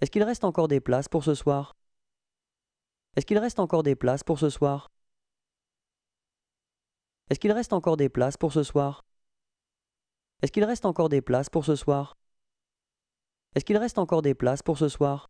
Est-ce qu'il reste encore des places pour ce soir Est-ce qu'il reste encore des places pour ce soir Est-ce qu'il reste encore des places pour ce soir Est-ce qu'il reste encore des places pour ce soir Est-ce qu'il reste encore des places pour ce soir